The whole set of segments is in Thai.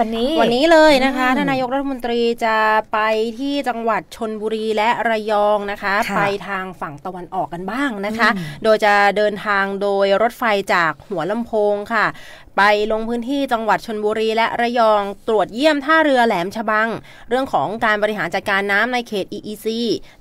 วันนี้วันนี้เลยนะคะท่านนายกรัฐมนตรีจะไปที่จังหวัดชนบุรีและระยองนะคะคะ ไปทางฝั่งตะวันออกกันบ้างนะคะ โดยจะเดินทางโดยรถไฟจากหัวลำโพงค่ะไปลงพื้นที่จังหวัดชนบุรีและระยองตรวจเยี่ยมท่าเรือแหลมฉบัง เรื่องของการบริหารจัดการน้ำในเขต EEC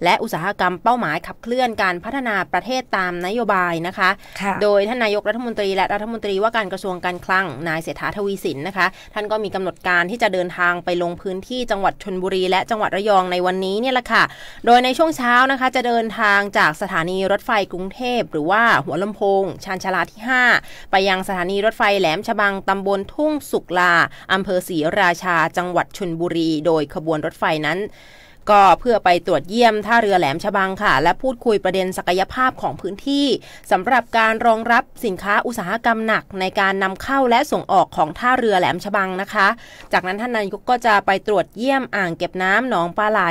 และอุตสาหกรรมเป้าหมายขับเคลื่อนการพัฒนาประเทศตามนโยบายนะคะคะโดยท่านนายกรัฐมนตรี และรัฐมนตรี ว่าการกระทรวงการคลังนายเศรษฐาทวีสินนะคะ ท่านก็มีกำหนดการที่จะเดินทางไปลงพื้นที่จังหวัดชนบุรีและจังหวัดระยองในวันนี้เนี่ยแหละค่ะ โดยในช่วงเช้านะคะ จะเดินทางจากสถานีรถไฟกรุงเทพหรือว่าหัวลำโพงชานชาลาที่ 5 ไปยังสถานีรถไฟแหลมฉบัง ตำบลทุ่ง สุกลาอำเภอศรีราชาจังหวัดชนบุรี โดยขบวนรถไฟนั้นก็เพื่อไปตรวจเยี่ยมท่าเรือแหลมฉบังค่ะ และพูดคุยประเด็นศักยภาพของพื้นที่สำหรับการรองรับสินค้าอุตสาหกรรมหนัก ในการนำเข้าและส่งออกของท่าเรือแหลมฉบังนะคะ จากนั้นท่านนายกก็จะไปตรวจเยี่ยมอ่างเก็บน้ำหนองปลาไหล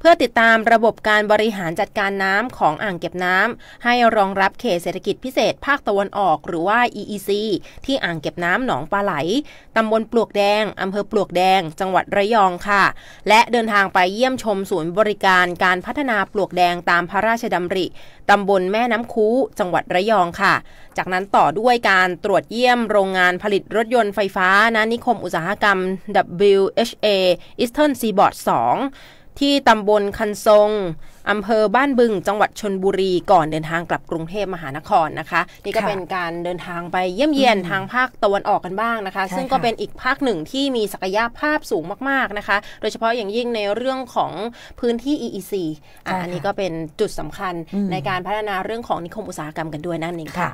เพื่อติดตามระบบการบริหารจัดการน้ำของอ่างเก็บน้ำให้รองรับเขตเศรษฐกิจพิเศษภาคตะวันออกหรือว่า EEC ที่อ่างเก็บน้ำหนองปลาไหล ตำบลปลวกแดงอำเภอปลวกแดง จังหวัดระยองค่ะ และเดินทางไปเยี่ยมชมมศูนย์บริการการพัฒนาปลวกแดงตามพระราชดำริ ตำบลแม่น้ำคูจังหวัดระยองค่ะ จากนั้นต่อด้วยการตรวจเยี่ยมโรงงานผลิตรถยนต์ไฟฟ้านะนิคมอุตสาหกรรม WHA Eastern Seaboard 2ที่ตำบลคันทรงอำเภอบ้านบึง จังหวัดชนบุรี ก่อนเดินทางกลับกรุงเทพมหานครนะคะ นี่ก็เป็นการเดินทางไปเยี่ยมเยียนทางภาคตะวันออกกันบ้างนะคะ ซึ่งก็เป็นอีกภาคหนึ่งที่มีศักยภาพสูงมาก ๆนะคะ โดยเฉพาะอย่างยิ่งในเรื่องของพื้นที่ EEC อันนี้ก็เป็นจุดสำคัญในการพัฒนาเรื่องของนิคมอุตสาหกรรมกันด้วยนั่นเองค่ะ